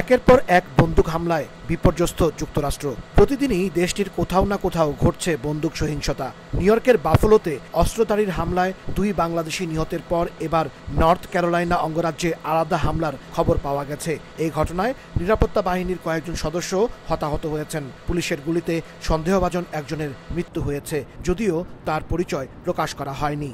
একের পর এক বন্দুক হামলায় বিপর্যস্ত যুক্তরাষ্ট্র প্রতিদিনই দেশটির কোথাও না কোথাও ঘটছে বন্দুক সহিংসতা নিউ ইয়র্কের বাফলোতে অস্ত্রধারীর হামলায় দুই বাংলাদেশি নিহতের পর এবার নর্থ ক্যারোলাইনা অঙ্গরাজ্যে আলাদা হামলার খবর পাওয়া গেছে এই ঘটনায় নিরাপত্তা বাহিনীর কয়েকজন সদস্য হতাহত হয়েছেন পুলিশের গুলিতে সন্দেহভাজন একজনের মৃত্যু হয়েছে যদিও তার পরিচয় প্রকাশ করা হয়নি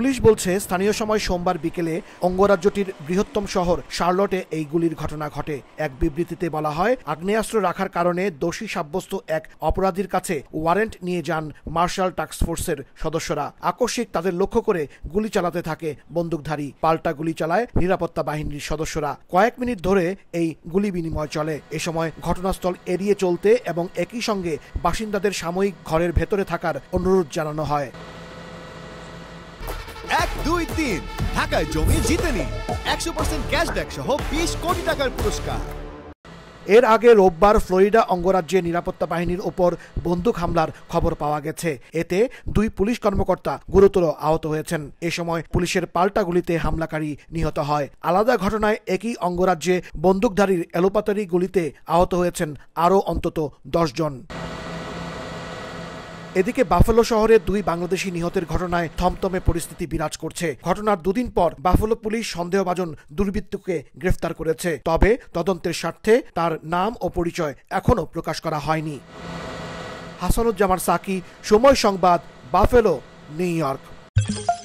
পুলিশ বলছে স্থানীয় সময় সোমবার বিকেলে অঙ্গরাজ্যটির বৃহত্তম শহর শার্লটে এই গুলির ঘটনা ঘটে এক বিবৃতিতে বলা হয় আগ্নেয়াস্ত্র রাখার কারণে দোষী সাব্যস্ত এক অপরাধীর কাছে ওয়ারেন্ট নিয়ে যান মার্শাল টাস্কফোর্সের সদস্যরা আকস্মিক তাদের লক্ষ্য করে গুলি চালাতে থাকে বন্দুকধারী পাল্টা গুলি চালায় নিরাপত্তা বাহিনীর সদস্যরা কয়েক মিনিট ধরে এই গুলি বিনিময় চলে এ সময় ঘটনাস্থল এড়িয়ে চলতে এবং একই সঙ্গে বাসিন্দাদের সাময়িক ঘরের ভেতরে থাকার অনুরোধ জানানো হয় দুই তিন ঢাকায় জমি জিতে নিন একশো পার্সেন্ট ক্যাশব্যাক সহ বিশ কোটি টাকার পুরস্কার এর আগে রোববার ফ্লোরিডা অঙ্গরাজ্যে নিরাপত্তা বাহিনীর ওপর বন্দুক হামলার খবর পাওয়া গেছে এতে দুই পুলিশ কর্মকর্তা গুরুতর আহত হয়েছেন এ সময় পুলিশের পাল্টা গুলিতে হামলাকারী নিহত হয় আলাদা ঘটনায় একই অঙ্গরাজ্যে বন্দুকধারীর এলোপাতারি গুলিতে আহত হয়েছেন আরও অন্তত দশজন জন এদিকে বাফেলো শহরে দুই বাংলাদেশি নিহতের ঘটনায় থমথমে পরিস্থিতি বিরাজ করছে ঘটনার দুদিন পর বাফেলো পুলিশ সন্দেহভাজন দুর্বৃত্তকে গ্রেফতার করেছে তবে তদন্তের স্বার্থে তার নাম ও পরিচয় এখনও প্রকাশ করা হয়নি হাসানুজ্জামান সাকি সময় সংবাদ বাফেলো নিউ ইয়র্ক